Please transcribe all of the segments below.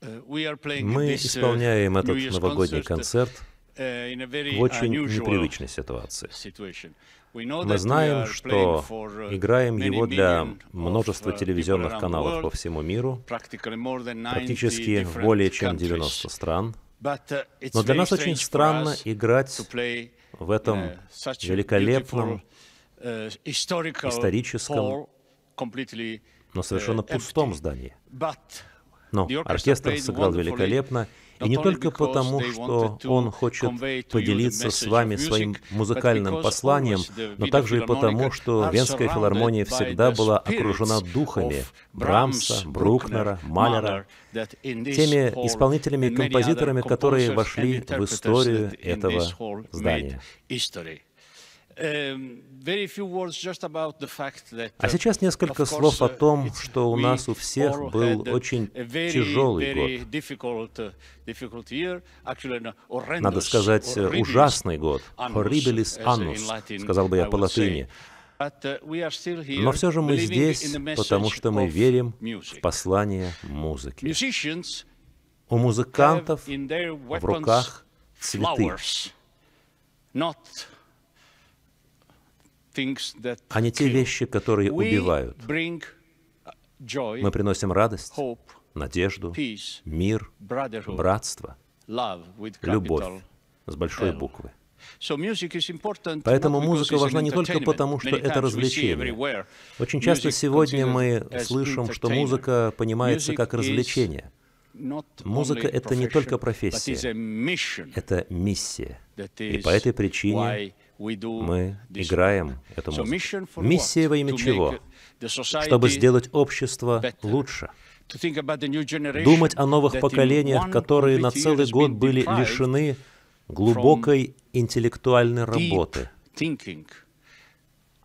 Э, Мы э, исполняем этот новогодний э, концерт в очень uh, непривычной ситуации. Мы знаем, что играем его для множества телевизионных каналов по всему миру, практически в более чем 90 стран. Uh, но для нас очень странно играть в этом великолепном, историческом, но совершенно пустом здании. Но оркестр сыграл великолепно, и не только потому, что он хочет поделиться с вами своим музыкальным посланием, но также и потому, что Венская филармония всегда была окружена духами Брамса, Брукнера, Малера, теми исполнителями и композиторами, которые вошли в историю этого здания. Эм, а сейчас uh, несколько слов о том, uh, что у нас у всех был очень тяжелый год. Uh, Надо сказать, э, ужасный год. Horribilis annus, сказал бы я по-латыни. Но все же мы здесь, потому что мы верим в послание музыки. У музыкантов в руках цветы, а не те вещи, которые убивают. Uh, мы приносим радость, надежду, мир, братство, любовь с большой буквы. Поэтому музыка важна не только потому, что это развлечение. Очень часто сегодня мы слышим, что музыка понимается как развлечение. Музыка — это не только профессия, это миссия. И по этой причине мы играем эту музыку. Миссия во имя чего? Чтобы сделать общество лучше. Думать о новых поколениях, которые на целый год были лишены глубокой интеллектуальной работы,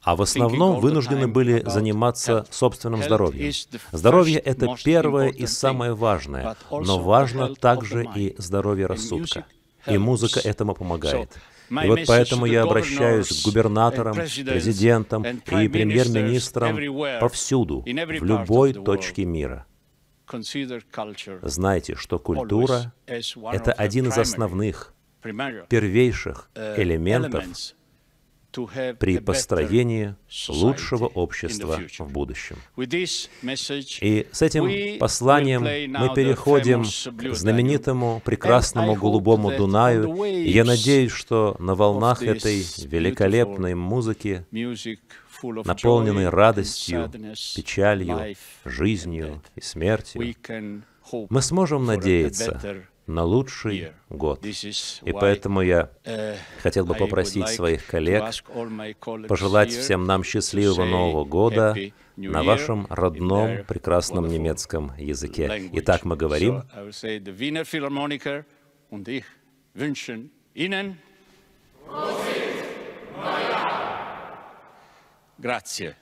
а в основном вынуждены были заниматься собственным здоровьем. Здоровье — это первое и самое важное, но важно также и здоровье рассудка. И музыка этому помогает. И вот поэтому я обращаюсь к губернаторам, президентам и премьер-министрам повсюду, в любой точке мира. Знайте, что культура — это один из основных, первейших э, элементов при построении лучшего общества в будущем. И с этим посланием мы переходим к знаменитому прекрасному голубому Дунаю. И я надеюсь, что на волнах этой великолепной музыки, наполненной радостью, печалью, жизнью и смертью, мы сможем надеяться на лучший год. И поэтому я э, хотел бы попросить своих коллег пожелать всем нам счастливого Нового года на вашем родном прекрасном немецком языке. Итак, мы говорим... Grazie.